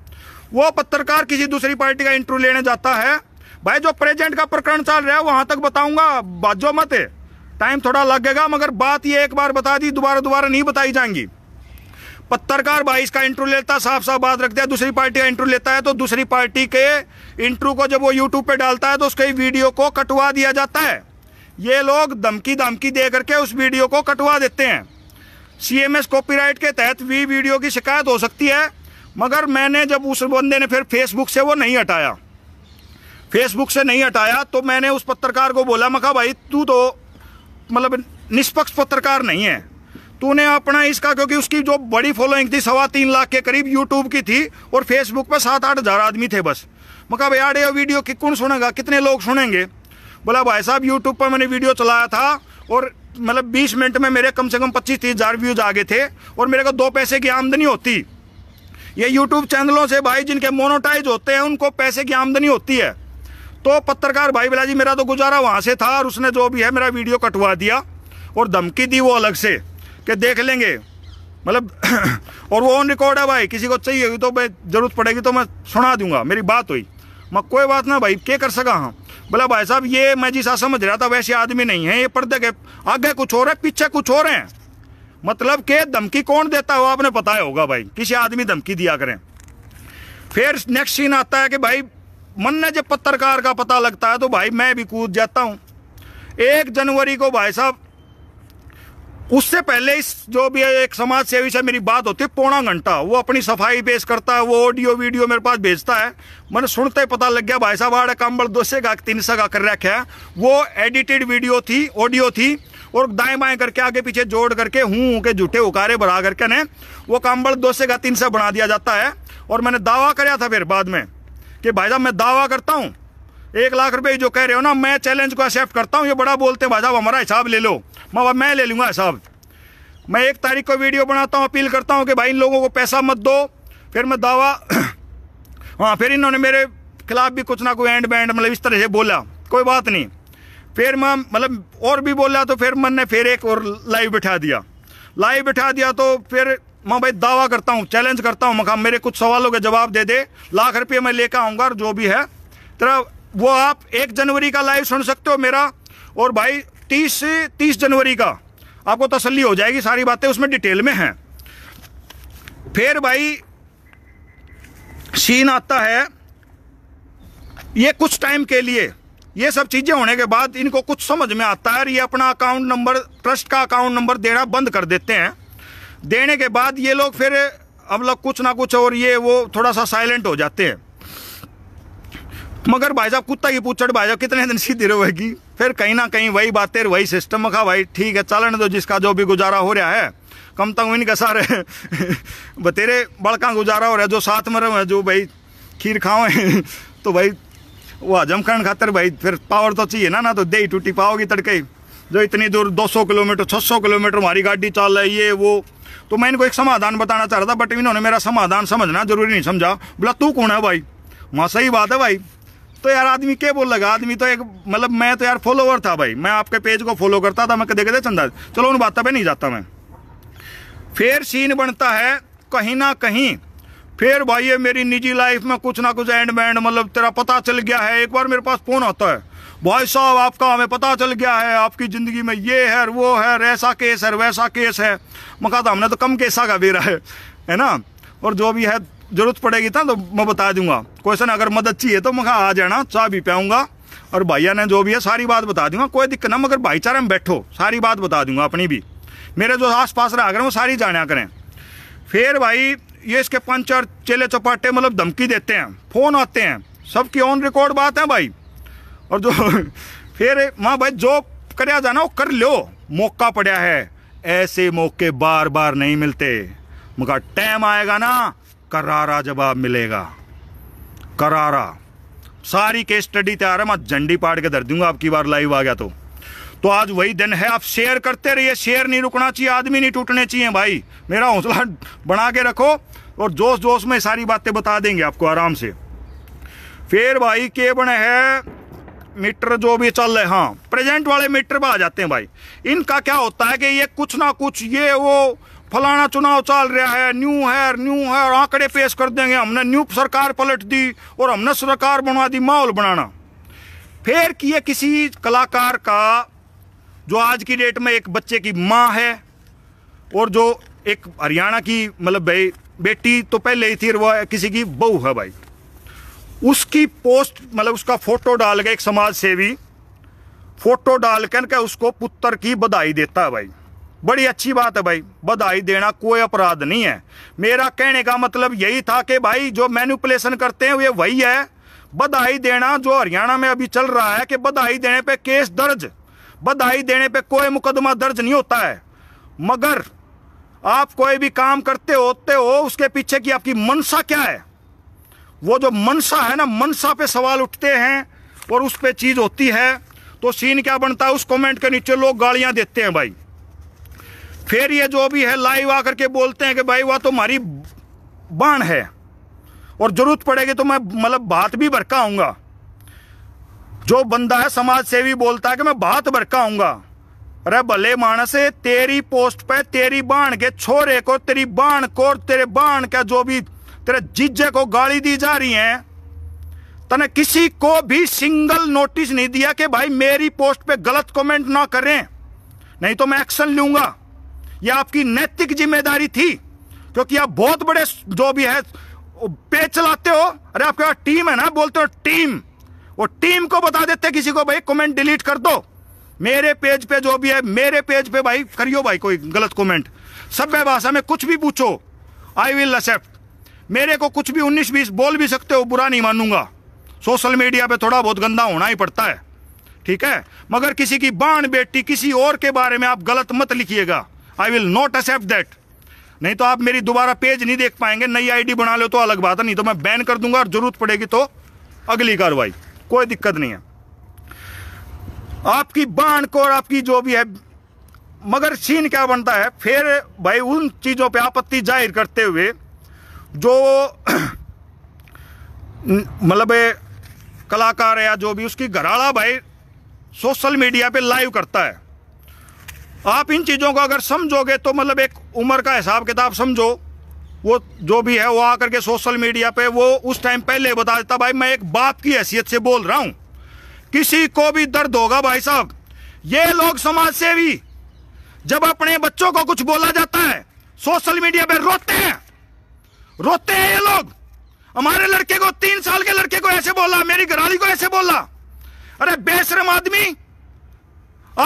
वो पत्रकार किसी दूसरी पार्टी का इंटरव्यू लेने जाता है भाई जो प्रेजेंट का प्रकरण चल रहा है वहां तक बताऊंगा बाजो मत है टाइम थोड़ा लगेगा मगर बात ये एक बार बता दी दोबारा दोबारा नहीं बताई जाएंगी पत्रकार भाई इसका इंटरव्यू लेता साफ साफ बात रखते हैं दूसरी पार्टी का इंटरव्यू लेता है तो दूसरी पार्टी के इंटरव्यू को जब वो यूट्यूब पे डालता है तो उसके वीडियो को कटवा दिया जाता है ये लोग धमकी धमकी दे करके उस वीडियो को कटवा देते हैं सी एम के तहत भी वीडियो की शिकायत हो सकती है मगर मैंने जब उस बंदे ने फिर फेसबुक से वो नहीं हटाया फेसबुक से नहीं हटाया तो मैंने उस पत्रकार को बोला मखा भाई तू तो मतलब निष्पक्ष पत्रकार नहीं है तूने अपना इसका क्योंकि उसकी जो बड़ी फॉलोइंग थी सवा तीन लाख के करीब यूट्यूब की थी और फेसबुक पर सात आठ हज़ार आदमी थे बस मैं कहा यार वीडियो कि कौन सुनेगा कितने लोग सुनेंगे बोला भाई साहब यूट्यूब पर मैंने वीडियो चलाया था और मतलब 20 मिनट में मेरे कम से कम पच्चीस तीस हज़ार व्यूज़ आ गए थे और मेरे को दो पैसे की आमदनी होती ये यूट्यूब चैनलों से भाई जिनके मोनोटाइज होते हैं उनको पैसे की आमदनी होती है तो पत्रकार भाई बिलाजी मेरा तो गुजारा वहाँ से था और उसने जो भी है मेरा वीडियो कटवा दिया और धमकी दी वो अलग से कि देख लेंगे मतलब (clears throat) और वो ऑन रिकॉर्ड है भाई किसी को चाहिए होगी तो भाई जरूरत पड़ेगी तो मैं सुना दूंगा मेरी बात हुई मैं कोई बात ना भाई क्या कर सका हाँ बोला भाई साहब ये मैं जिसा समझ रहा था वैसे आदमी नहीं है ये पर्दे के आगे कुछ और है पीछे कुछ और हैं मतलब के धमकी कौन देता हो आपने पता होगा भाई किसी आदमी धमकी दिया करें फिर नेक्स्ट सीन आता है कि भाई मन ने जब पत्रकार का पता लगता है तो भाई मैं भी कूद जाता हूँ एक जनवरी को भाई साहब उससे पहले इस जो भी एक समाज सेवी से मेरी बात होती है पौना घंटा वो अपनी सफाई पेश करता है वो ऑडियो वीडियो मेरे पास भेजता है मैंने सुनते ही पता लग गया भाई साहब आड़े बड़े दो से गाक तीन सौ गा कर रखे है वो एडिटेड वीडियो थी ऑडियो थी और दाएं बाएं करके आगे पीछे जोड़ करके हूँ हूँ के झूठे उकारे बढ़ा करके ने वो बड़े दो से गा तीन सौ बना दिया जाता है और मैंने दावा कराया था फिर बाद में कि भाई साहब मैं दावा करता हूँ एक लाख रुपए जो कह रहे हो ना मैं चैलेंज को एक्सेप्ट करता हूँ ये बड़ा बोलते हैं भाई साहब हमारा हिसाब ले लो मैं मैं ले लूँगा हिसाब मैं एक तारीख को वीडियो बनाता हूँ अपील करता हूँ कि भाई इन लोगों को पैसा मत दो फिर मैं दावा (clears throat) हाँ फिर इन्होंने मेरे खिलाफ भी कुछ ना कोई एंड बैंड मतलब इस तरह से बोला कोई बात नहीं फिर मैं मतलब और भी बोला तो फिर मन ने फिर एक और लाइव बिठा दिया लाइव बिठा दिया तो फिर मैं भाई दावा करता हूँ चैलेंज करता हूँ मकाम मेरे कुछ सवालों के जवाब दे दे लाख रुपये मैं लेकर आऊँगा जो भी है तेरा वो आप एक जनवरी का लाइव सुन सकते हो मेरा और भाई तीस से तीस जनवरी का आपको तसल्ली हो जाएगी सारी बातें उसमें डिटेल में हैं फिर भाई सीन आता है ये कुछ टाइम के लिए ये सब चीज़ें होने के बाद इनको कुछ समझ में आता है और ये अपना अकाउंट नंबर ट्रस्ट का अकाउंट नंबर देना बंद कर देते हैं देने के बाद ये लोग फिर मतलब कुछ ना कुछ और ये वो थोड़ा सा साइलेंट हो जाते हैं मगर भाई साहब कुत्ता की पूछ भाई साहब कितने दिन सीधी रहेगी फिर कहीं ना कहीं वही बातें वही सिस्टम मखा भाई ठीक है चलन दो जिसका जो भी गुजारा हो रहा है कम तक इनका सारे बतेरे बड़का गुजारा हो रहा है जो साथ में रहो जो भाई खीर खाओ (laughs) तो भाई वो हजम करने खातर भाई फिर पावर तो चाहिए ना ना तो दे टूटी पाओगी तड़के जो इतनी दूर 200 किलोमीटर 600 किलोमीटर हमारी गाड़ी चल रही है ये वो तो मैं इनको एक समाधान बताना चाह रहा था बट इन्होंने मेरा समाधान समझना जरूरी नहीं समझा बोला तू कौन है भाई वहाँ सही बात है भाई तो यार आदमी क्या बोल लगा आदमी तो एक मतलब मैं तो यार फॉलोवर था भाई मैं आपके पेज को फॉलो करता था मैं देखे थे चंदा चलो उन बातों पर नहीं जाता मैं फिर सीन बनता है कहीं ना कहीं फिर भाई ये मेरी निजी लाइफ में कुछ ना कुछ एंड बैंड मतलब तेरा पता चल गया है एक बार मेरे पास फोन आता है भाई साहब आपका हमें पता चल गया है आपकी ज़िंदगी में ये है वो है ऐसा केस है वैसा केस है मैं कहा था हमने तो कम केसा का बेरा है है ना और जो भी है ज़रूरत पड़ेगी था तो मैं बता दूंगा क्वेश्चन अगर मदद चाहिए तो मैं आ जाना चाह भी पाऊँगा और भैया ने जो भी है सारी बात बता दूंगा कोई दिक्कत ना मगर भाईचारे में बैठो सारी बात बता दूंगा अपनी भी मेरे जो आस पास रहा करें वो सारी जाने करें फिर भाई ये इसके पंच और चेले चौपाटे मतलब धमकी देते हैं फ़ोन आते हैं सबकी ऑन रिकॉर्ड बात है भाई और जो (laughs) फिर माँ भाई जो कर जाना वो कर लो मौका पड़ा है ऐसे मौके बार बार नहीं मिलते मगर टाइम आएगा ना करारा जवाब मिलेगा करारा सारी केस स्टडी तैयार है मैं झंडी पाड़ के धर दूंगा आपकी बार लाइव आ गया तो तो आज वही दिन है आप शेयर करते रहिए शेयर नहीं रुकना चाहिए आदमी नहीं टूटने चाहिए भाई मेरा हौसला (laughs) बना के रखो और जोश जोश में सारी बातें बता देंगे आपको आराम से फिर भाई के बने है मीटर जो भी चल रहे हाँ प्रेजेंट वाले मीटर पर आ जाते हैं भाई इनका क्या होता है कि ये कुछ ना कुछ ये वो फलाना चुनाव चल रहा है न्यू है न्यू है और आंकड़े पेश कर देंगे हमने न्यू सरकार पलट दी और हमने सरकार बनवा दी माहौल बनाना फिर किए किसी कलाकार का जो आज की डेट में एक बच्चे की माँ है और जो एक हरियाणा की मतलब भाई बेटी तो पहले ही थी वह किसी की बहू है भाई उसकी पोस्ट मतलब उसका फोटो डाल के एक समाज सेवी फोटो डाल कर के उसको पुत्र की बधाई देता है भाई बड़ी अच्छी बात है भाई बधाई देना कोई अपराध नहीं है मेरा कहने का मतलब यही था कि भाई जो मैनिपुलेशन करते हैं वे वही है बधाई देना जो हरियाणा में अभी चल रहा है कि बधाई देने पे केस दर्ज बधाई देने पे कोई मुकदमा दर्ज नहीं होता है मगर आप कोई भी काम करते होते हो उसके पीछे की आपकी मनसा क्या है वो जो मनसा है ना मनसा पे सवाल उठते हैं और उस पर चीज़ होती है तो सीन क्या बनता है उस कमेंट के नीचे लोग गालियां देते हैं भाई फिर ये जो भी है लाइव आकर के बोलते हैं कि भाई वह तुम्हारी तो बाण है और जरूरत पड़ेगी तो मैं मतलब बात भी भरका आऊंगा जो बंदा है समाज सेवी बोलता है कि मैं बात आऊंगा अरे भले मानस तेरी पोस्ट पे तेरी बाण के छोरे को तेरी बाण को तेरे बाण का जो भी तेरे जीजे को गाली दी जा रही है तने किसी को भी सिंगल नोटिस नहीं दिया कि भाई मेरी पोस्ट पे गलत कमेंट ना करें नहीं तो मैं एक्शन लूंगा यह आपकी नैतिक जिम्मेदारी थी क्योंकि आप बहुत बड़े जो भी है पेज चलाते हो अरे आपके पास टीम है ना बोलते हो टीम वो टीम को बता देते किसी को भाई कमेंट डिलीट कर दो मेरे पेज पे जो भी है मेरे पेज पे भाई करियो भाई कोई गलत कमेंट सभ्य भाषा में कुछ भी पूछो आई विल एक्सेप्ट मेरे को कुछ भी उन्नीस बीस बोल भी सकते हो बुरा नहीं मानूंगा सोशल मीडिया पे थोड़ा बहुत गंदा होना ही पड़ता है ठीक है मगर किसी की बाण बेटी किसी और के बारे में आप गलत मत लिखिएगा I will not accept that नहीं तो आप मेरी दोबारा पेज नहीं देख पाएंगे नई आईडी बना लो तो अलग बात है नहीं तो मैं बैन कर दूंगा और जरूरत पड़ेगी तो अगली कार्रवाई कोई दिक्कत नहीं है आपकी बाण को और आपकी जो भी है मगर सीन क्या बनता है फिर भाई उन चीज़ों पर आपत्ति जाहिर करते हुए जो मतलब कलाकार या जो भी उसकी घराला भाई सोशल मीडिया पे लाइव करता है आप इन चीज़ों को अगर समझोगे तो मतलब एक उम्र का हिसाब किताब समझो वो जो भी है वो आकर के सोशल मीडिया पे वो उस टाइम पहले बता देता भाई मैं एक बाप की हैसियत से बोल रहा हूँ किसी को भी दर्द होगा भाई साहब ये लोग समाज सेवी जब अपने बच्चों को कुछ बोला जाता है सोशल मीडिया पे रोते हैं रोते हैं ये लोग हमारे लड़के को तीन साल के लड़के को ऐसे बोला मेरी घराली को ऐसे बोला अरे बेशरम आदमी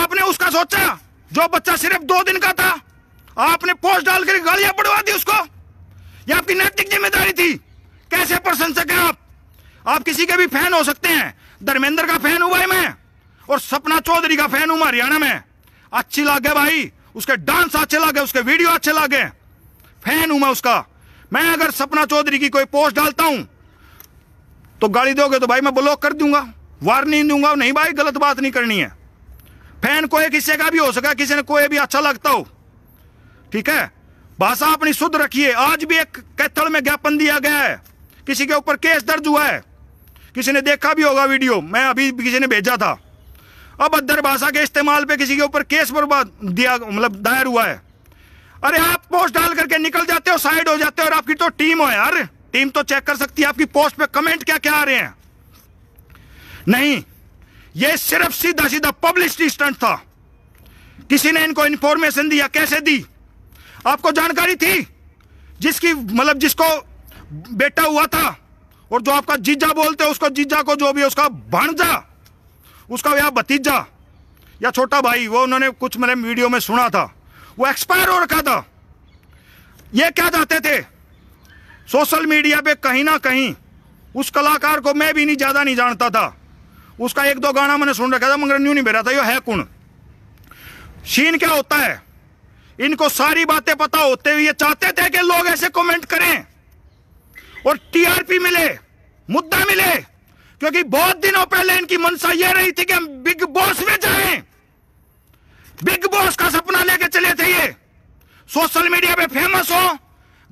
आपने उसका सोचा जो बच्चा सिर्फ दो दिन का था आपने पोस्ट डालकर गालियां पड़वा दी उसको ये आपकी नैतिक जिम्मेदारी थी कैसे प्रशंसक है आप आप किसी के भी फैन हो सकते हैं धर्मेंद्र का फैन हुआ मैं और सपना चौधरी का फैन हूं हरियाणा में अच्छी लागे भाई उसके डांस अच्छे लागे उसके वीडियो अच्छे लागे फैन हूं मैं उसका मैं अगर सपना चौधरी की कोई पोस्ट डालता हूं तो गाली दोगे तो भाई मैं ब्लॉक कर दूंगा वार्निंग दूंगा नहीं भाई गलत बात नहीं करनी है फैन कोई किसी का भी हो सका किसी ने कोई भी अच्छा लगता हो ठीक है भाषा अपनी शुद्ध रखिए आज भी एक कैथल में ज्ञापन दिया गया है किसी के ऊपर केस दर्ज हुआ है किसी ने देखा भी होगा वीडियो मैं अभी किसी ने भेजा था अब अदर भाषा के इस्तेमाल पे किसी के ऊपर केस बर्बाद दिया मतलब दायर हुआ है अरे आप पोस्ट डाल करके निकल जाते हो साइड हो जाते हो और आपकी तो टीम हो यार टीम तो चेक कर सकती है आपकी पोस्ट पे कमेंट क्या क्या आ रहे हैं नहीं ये सिर्फ सीधा सीधा पब्लिसिटी स्टंट था किसी ने इनको इंफॉर्मेशन दिया कैसे दी आपको जानकारी थी जिसकी मतलब जिसको बेटा हुआ था और जो आपका जीजा बोलते हो उसको जीजा को जो भी उसका भाणजा उसका या भतीजा या छोटा भाई वो उन्होंने कुछ मैंने मतलब वीडियो में सुना था वो एक्सपायर हो रखा था ये क्या चाहते थे सोशल मीडिया पे कहीं ना कहीं उस कलाकार को मैं भी नहीं ज़्यादा नहीं जानता था उसका एक दो गाना मैंने सुन रखा था मगर न्यू नहीं बेरा था यो है कौन सीन क्या होता है इनको सारी बातें पता होते हुए ये चाहते थे कि लोग ऐसे कमेंट करें और टीआरपी मिले मुद्दा मिले क्योंकि बहुत दिनों पहले इनकी मनसा यह रही थी कि हम बिग बॉस में जाएं बिग बॉस का सपना लेके चले थे ये सोशल मीडिया पे फेमस हो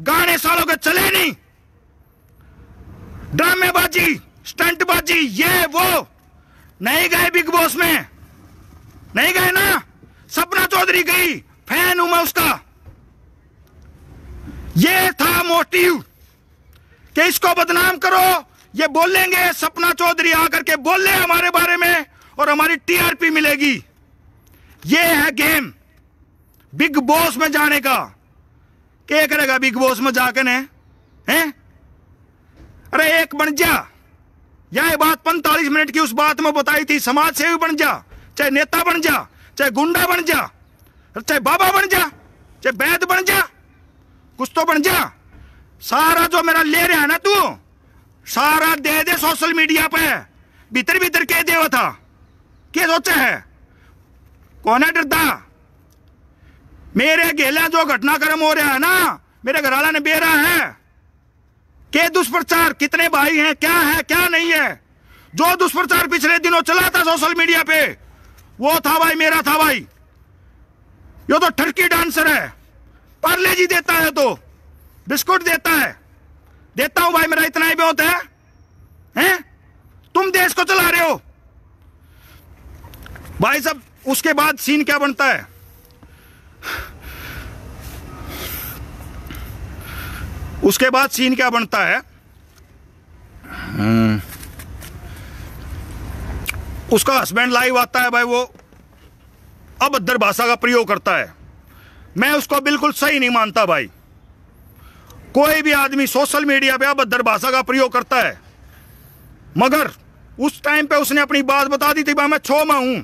गाने सालों के चले नहीं ड्रामेबाजी स्टंटबाजी ये वो नहीं गए बिग बॉस में नहीं गए ना सपना चौधरी गई फैन हूं मैं उसका ये था मोटिव कि इसको बदनाम करो ये बोलेंगे सपना चौधरी आकर के बोले हमारे बारे में और हमारी टीआरपी मिलेगी ये है गेम बिग बॉस में जाने का क्या करेगा बिग बॉस में जाकर है हैं अरे एक बन जा यह बात पैंतालीस मिनट की उस बात में बताई थी समाज सेवी बन जा चाहे नेता बन जा चाहे गुंडा बन जा चाहे बाबा बन जा चाहे वैद बन जा कुछ तो बन जा सारा जो मेरा ले रहा है ना तू सारा दे दे सोशल मीडिया पे भीतर भीतर क्या देवा था क्या सोचा है कौन है डरता मेरे गेला जो घटनाक्रम हो रहा है ना मेरे घराला ने बेरा है के दुष्प्रचार कितने भाई हैं क्या है क्या नहीं है जो दुष्प्रचार पिछले दिनों चला था सोशल मीडिया पे वो था भाई मेरा था भाई यो तो ठरकी डांसर है पार्ले जी देता है तो बिस्कुट देता है देता हूं भाई मेरा इतना ही बहुत है हैं? तुम देश को चला रहे हो भाई साहब उसके बाद सीन क्या बनता है उसके बाद सीन क्या बनता है हम्म। उसका हस्बैंड लाइव आता है भाई वो अभद्र भाषा का प्रयोग करता है मैं उसको बिल्कुल सही नहीं मानता भाई कोई भी आदमी सोशल मीडिया पे अभद्र भाषा का प्रयोग करता है मगर उस टाइम पे उसने अपनी बात बता दी थी भाई मैं छो में हूं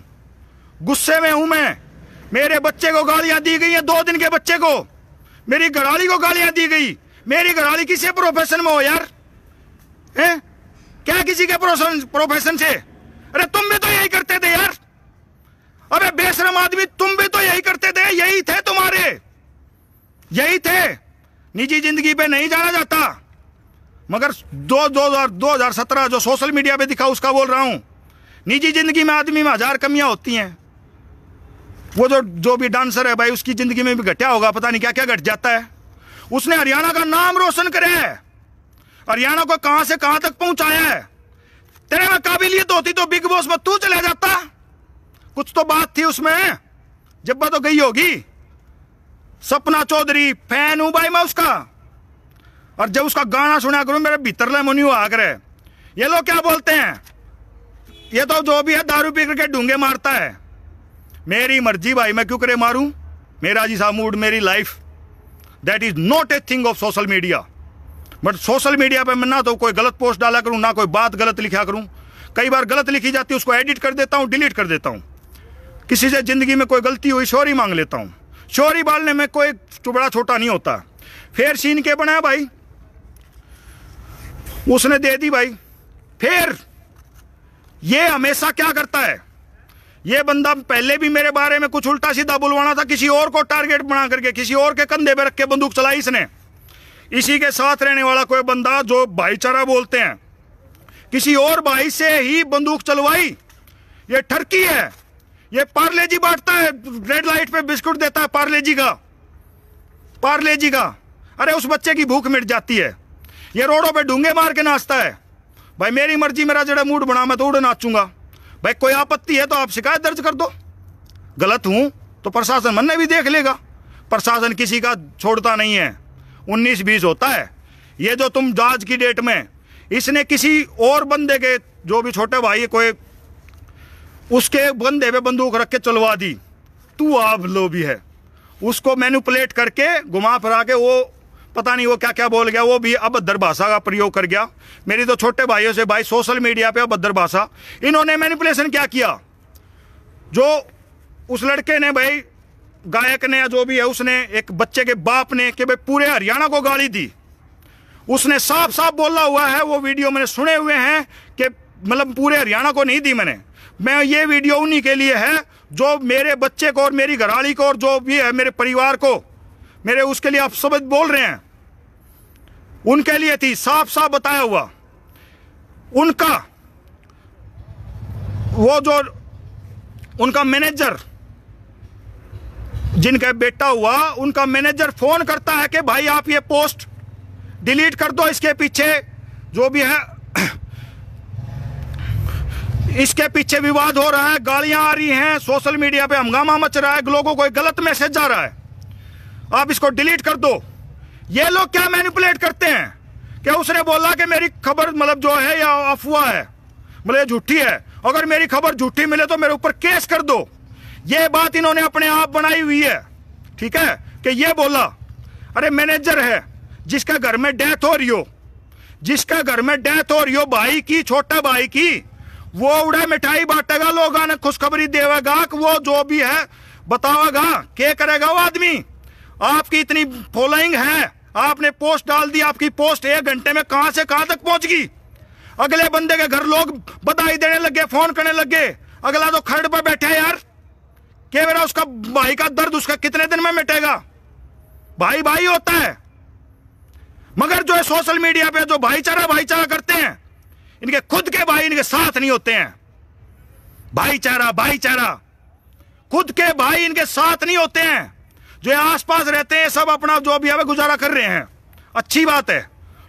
गुस्से में हूं मैं मेरे बच्चे को गालियां दी गई हैं दो दिन के बच्चे को मेरी घराली को गालियां दी गई मेरी घराली किसी प्रोफेशन में हो यार है क्या किसी के प्रोफेशन से अरे तुम भी तो यही करते थे यार अरे बेशरम आदमी तुम भी तो यही करते थे यही थे तुम्हारे यही थे निजी जिंदगी पे नहीं जाना जाता मगर दो दो हजार दो हजार सत्रह जो सोशल मीडिया पे दिखा उसका बोल रहा हूं निजी जिंदगी में आदमी में हजार कमियां होती हैं वो जो जो भी डांसर है भाई उसकी जिंदगी में भी घटिया होगा पता नहीं क्या क्या घट जाता है उसने हरियाणा का नाम रोशन करे है हरियाणा को कहां से कहां तक पहुंचाया है तेरे में काबिलियत होती तो बिग बॉस में तू चला जाता कुछ तो बात थी उसमें जब्बा तो गई होगी सपना चौधरी फैन हूं भाई मैं उसका और जब उसका गाना सुना करूं मेरे भीतर मुनि हुआ करे ये लोग क्या बोलते हैं ये तो जो भी है दारू पी करके ढूंगे मारता है मेरी मर्जी भाई मैं क्यों करे मारूं मेरा जी मूड मेरी life that is not a thing of social media but social media पर मैं ना तो कोई गलत पोस्ट डाला करूं ना कोई बात गलत लिखा करूं कई बार गलत लिखी जाती है उसको एडिट कर देता हूं डिलीट कर देता हूं किसी से ज़िंदगी में कोई गलती हुई शोरी मांग लेता हूँ शोरी बालने में कोई बड़ा छोटा नहीं होता फिर सीन के बनाया भाई उसने दे दी भाई फिर ये हमेशा क्या करता है ये बंदा पहले भी मेरे बारे में कुछ उल्टा सीधा बुलवाना था किसी और को टारगेट बना करके किसी और के कंधे पे रख के बंदूक चलाई इसने इसी के साथ रहने वाला कोई बंदा जो भाईचारा बोलते हैं किसी और भाई से ही बंदूक चलवाई ये ठरकी है ये पार्ले जी बांटता है रेड लाइट पे बिस्कुट देता है पार्ले जी का पार्ले जी का अरे उस बच्चे की भूख मिट जाती है ये रोडों पे ढूंगे मार के नाचता है भाई मेरी मर्जी मेरा जरा मूड बना मैं तो उड़ नाचूंगा भाई कोई आपत्ति है तो आप शिकायत दर्ज कर दो गलत हूँ तो प्रशासन मन में भी देख लेगा प्रशासन किसी का छोड़ता नहीं है उन्नीस बीस होता है ये जो तुम जांच की डेट में इसने किसी और बंदे के जो भी छोटे भाई कोई उसके बंदे पे बंदूक रख के चलवा दी तू आप लो भी है उसको मैनुपलेट करके घुमा फिरा के वो पता नहीं वो क्या क्या बोल गया वो भी अभद्र भाषा का प्रयोग कर गया मेरी तो छोटे भाइयों से भाई सोशल मीडिया पे अभद्र भाषा इन्होंने मैनिपुलेशन क्या किया जो उस लड़के ने भाई गायक ने जो भी है उसने एक बच्चे के बाप ने कि भाई पूरे हरियाणा को गाली दी उसने साफ साफ बोला हुआ है वो वीडियो मैंने सुने हुए हैं कि मतलब पूरे हरियाणा को नहीं दी मैंने मैं ये वीडियो उन्हीं के लिए है जो मेरे बच्चे को और मेरी घराली को और जो भी है मेरे परिवार को मेरे उसके लिए आप सब बोल रहे हैं उनके लिए थी साफ साफ बताया हुआ उनका वो जो उनका मैनेजर जिनका बेटा हुआ उनका मैनेजर फोन करता है कि भाई आप ये पोस्ट डिलीट कर दो इसके पीछे जो भी है इसके पीछे विवाद हो रहा है गालियां आ रही हैं सोशल मीडिया पे हंगामा मच रहा है लोगों को गलत मैसेज जा रहा है आप इसको डिलीट कर दो ये लोग क्या मैनिपुलेट करते हैं क्या उसने बोला कि मेरी खबर मतलब जो है या अफवाह है मतलब झूठी है अगर मेरी खबर झूठी मिले तो मेरे ऊपर केस कर दो ये बात इन्होंने अपने आप बनाई हुई है ठीक है कि ये बोला अरे मैनेजर है जिसका घर में डेथ हो रही हो जिसका घर में डेथ हो रही हो भाई की छोटा भाई की वो उड़ा मिठाई बांटेगा लोग आने खुशखबरी देवेगा वो जो भी है बतावागा क्या करेगा वो आदमी आपकी इतनी फॉलोइंग है आपने पोस्ट डाल दी आपकी पोस्ट एक घंटे में कहां से कहां तक पहुंच गई अगले बंदे के घर लोग बधाई देने लगे फोन करने लगे अगला तो खरड़ पर बैठे यार के बेरा उसका भाई का दर्द उसका कितने दिन में मिटेगा भाई भाई होता है मगर जो है सोशल मीडिया पे जो भाईचारा भाईचारा करते हैं इनके खुद के भाई इनके साथ नहीं होते हैं भाईचारा भाईचारा खुद के भाई इनके साथ नहीं होते हैं जो आस पास रहते हैं सब अपना जो भी है गुजारा कर रहे हैं अच्छी बात है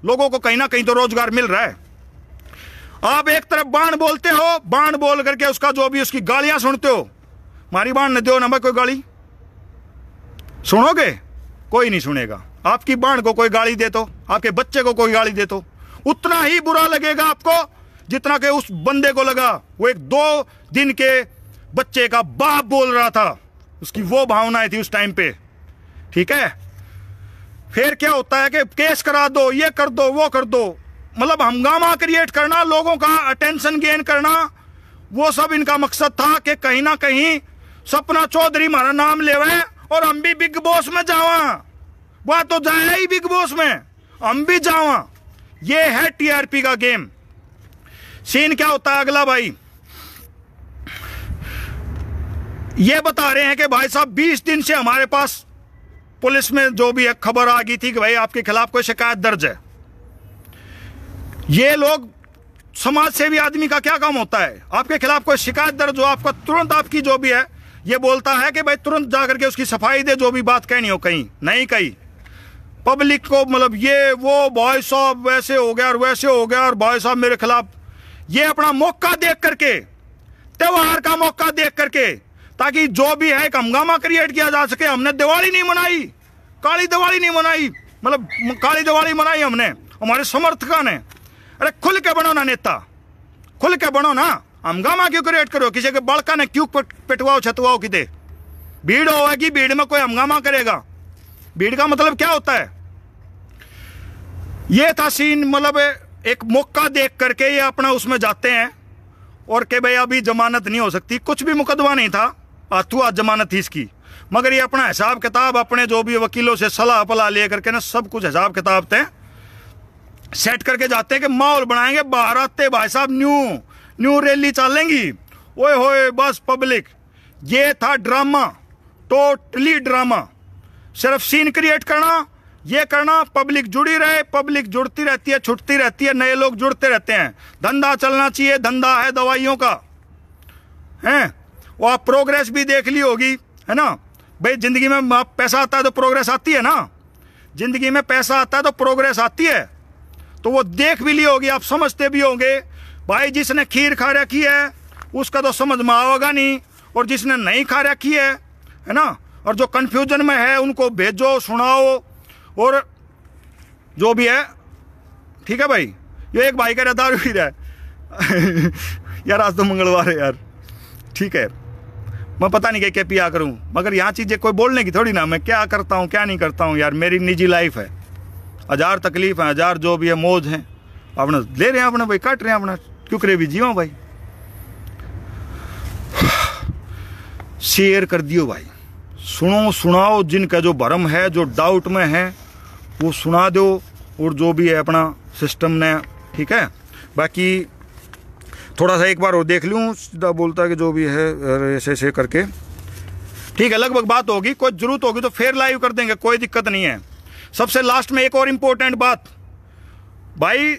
लोगों को कहीं ना कहीं तो रोजगार मिल रहा है आप एक तरफ बाण बोलते हो बाण बोल करके उसका जो भी उसकी गालियां सुनते हो मारी बाण न दो नंबर कोई गाली सुनोगे कोई नहीं सुनेगा आपकी बाण को कोई गाली दे दो तो, आपके बच्चे को कोई गाली दे दो तो। उतना ही बुरा लगेगा आपको जितना के उस बंदे को लगा वो एक दो दिन के बच्चे का बाप बोल रहा था उसकी वो भावनाएं थी उस टाइम पे ठीक है फिर क्या होता है कि केस करा दो ये कर दो वो कर दो मतलब हंगामा क्रिएट करना लोगों का अटेंशन गेन करना वो सब इनका मकसद था कि कहीं ना कहीं सपना चौधरी हमारा नाम ले और हम भी बिग बॉस में जावा वह तो जाए ही बिग बॉस में हम भी जावा ये है टीआरपी का गेम सीन क्या होता है अगला भाई ये बता रहे हैं कि भाई साहब 20 दिन से हमारे पास पुलिस में जो भी एक खबर आ गई थी कि भाई आपके खिलाफ कोई शिकायत दर्ज है ये लोग समाज सेवी आदमी का क्या काम होता है आपके खिलाफ कोई शिकायत दर्ज हो आपका तुरंत आपकी जो भी है ये बोलता है कि भाई तुरंत जाकर के उसकी सफाई दे जो भी बात कहनी हो कहीं नहीं कही पब्लिक को मतलब ये वो बॉय साहब वैसे हो गया और वैसे हो गया और बॉय साहब मेरे खिलाफ ये अपना मौका देख करके त्यौहार का मौका देख करके ताकि जो भी है एक हंगामा क्रिएट किया जा सके हमने दिवाली नहीं मनाई काली दिवाली नहीं मनाई मतलब काली दिवाली मनाई हमने हमारे समर्थकों ने अरे खुल के बनो ना नेता खुल के बनो ना हंगामा क्यों क्रिएट करो किसी के बड़का ने क्यों पिटवाओ छतवाओ कि भीड़ होगी भीड़ में कोई हंगामा करेगा भीड़ का मतलब क्या होता है ये था सीन मतलब एक मौका देख करके ये अपना उसमें जाते हैं और के भाई अभी जमानत नहीं हो सकती कुछ भी मुकदमा नहीं था आज जमानत थी इसकी मगर ये अपना हिसाब किताब अपने जो भी वकीलों से सलाह पलाह ले करके ना सब कुछ हिसाब किताब थे सेट करके जाते हैं कि माहौल बनाएंगे बाहर आते भाई साहब न्यू न्यू रैली चलेंगी ओए होए बस पब्लिक ये था ड्रामा टोटली ड्रामा सिर्फ सीन क्रिएट करना ये करना पब्लिक जुड़ी रहे पब्लिक जुड़ती रहती है छुटती रहती है नए लोग जुड़ते रहते हैं धंधा चलना चाहिए धंधा है दवाइयों का हैं वो आप प्रोग्रेस भी देख ली होगी है ना भाई जिंदगी में आप पैसा आता है तो प्रोग्रेस आती है ना जिंदगी में पैसा आता है तो प्रोग्रेस आती है तो वो देख भी ली होगी आप समझते भी होंगे भाई जिसने खीर खा रखी है उसका तो समझ में आओगा नहीं और जिसने नहीं खा रखी है है ना और जो कन्फ्यूजन में है उनको भेजो सुनाओ और जो भी है ठीक है भाई ये एक भाई का रहता है (laughs) यार आज तो मंगलवार है यार ठीक है मैं पता नहीं क्या क्या पिया करूँ मगर यहाँ चीज़ें कोई बोलने की थोड़ी ना मैं क्या करता हूँ क्या नहीं करता हूँ यार मेरी निजी लाइफ है हज़ार तकलीफ है हज़ार जो भी है मौज है अपना ले रहे हैं अपने भाई काट रहे हैं अपना क्यों करे भी जीवा भाई शेयर कर दियो भाई सुनो सुनाओ जिनका जो भरम है जो डाउट में है वो सुना दो और जो भी है अपना सिस्टम ने ठीक है बाकी थोड़ा सा एक बार और देख लूँ सीधा बोलता है कि जो भी है ऐसे ऐसे करके ठीक है लगभग बात होगी कोई ज़रूरत होगी तो फिर लाइव कर देंगे कोई दिक्कत नहीं है सबसे लास्ट में एक और इम्पोर्टेंट बात भाई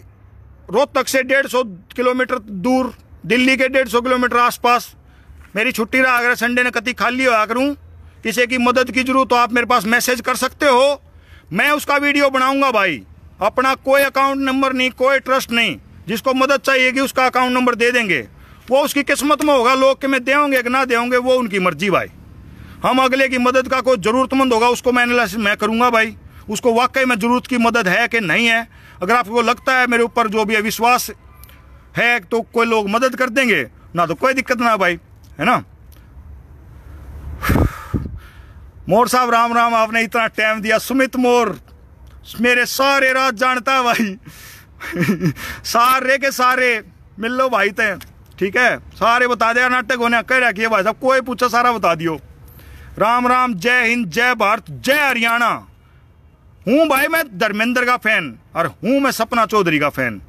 रोहतक से डेढ़ सौ किलोमीटर दूर दिल्ली के डेढ़ सौ किलोमीटर आसपास मेरी छुट्टी रहा अगर संडे ने कति खाली हो करूँ किसी की मदद की जरूरत तो आप मेरे पास मैसेज कर सकते हो मैं उसका वीडियो बनाऊँगा भाई अपना कोई अकाउंट नंबर नहीं कोई ट्रस्ट नहीं जिसको मदद चाहिएगी उसका अकाउंट नंबर दे देंगे वो उसकी किस्मत में होगा लोग कि मैं देंगे कि ना देंगे वो उनकी मर्जी भाई हम अगले की मदद का कोई ज़रूरतमंद होगा उसको मैं एनालिसिस मैं करूँगा भाई उसको वाकई में ज़रूरत की मदद है कि नहीं है अगर आपको लगता है मेरे ऊपर जो भी अविश्वास है तो कोई लोग मदद कर देंगे ना तो कोई दिक्कत ना भाई है ना मोर साहब राम राम आपने इतना टाइम दिया सुमित मोर मेरे सारे रात जानता है भाई सारे के सारे मिल लो भाई ते ठीक है सारे बता दिया नाटक होने कह रहा रखिए भाई साहब कोई पूछा सारा बता दियो राम राम जय हिंद जय भारत जय हरियाणा हूँ भाई मैं धर्मेंद्र का फैन और हूँ मैं सपना चौधरी का फैन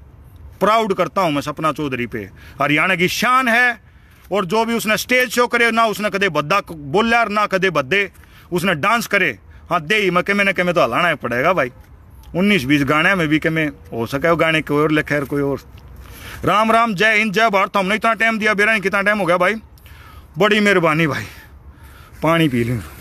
प्राउड करता हूँ मैं सपना चौधरी पे हरियाणा की शान है और जो भी उसने स्टेज शो करे ना उसने कदे बद्दा बोलिया और ना कदे बद्दे उसने डांस करे हाँ दे ही मैं कमे ना कमे तो हलाना ही पड़ेगा भाई उन्नीस बीस गाने में भी कमें हो सके वो गाने कोई और लिखे कोई और राम राम जय हिंद जय भारत हमने इतना टाइम दिया बेरा कितना टाइम हो गया भाई बड़ी मेहरबानी भाई पानी पी लूँ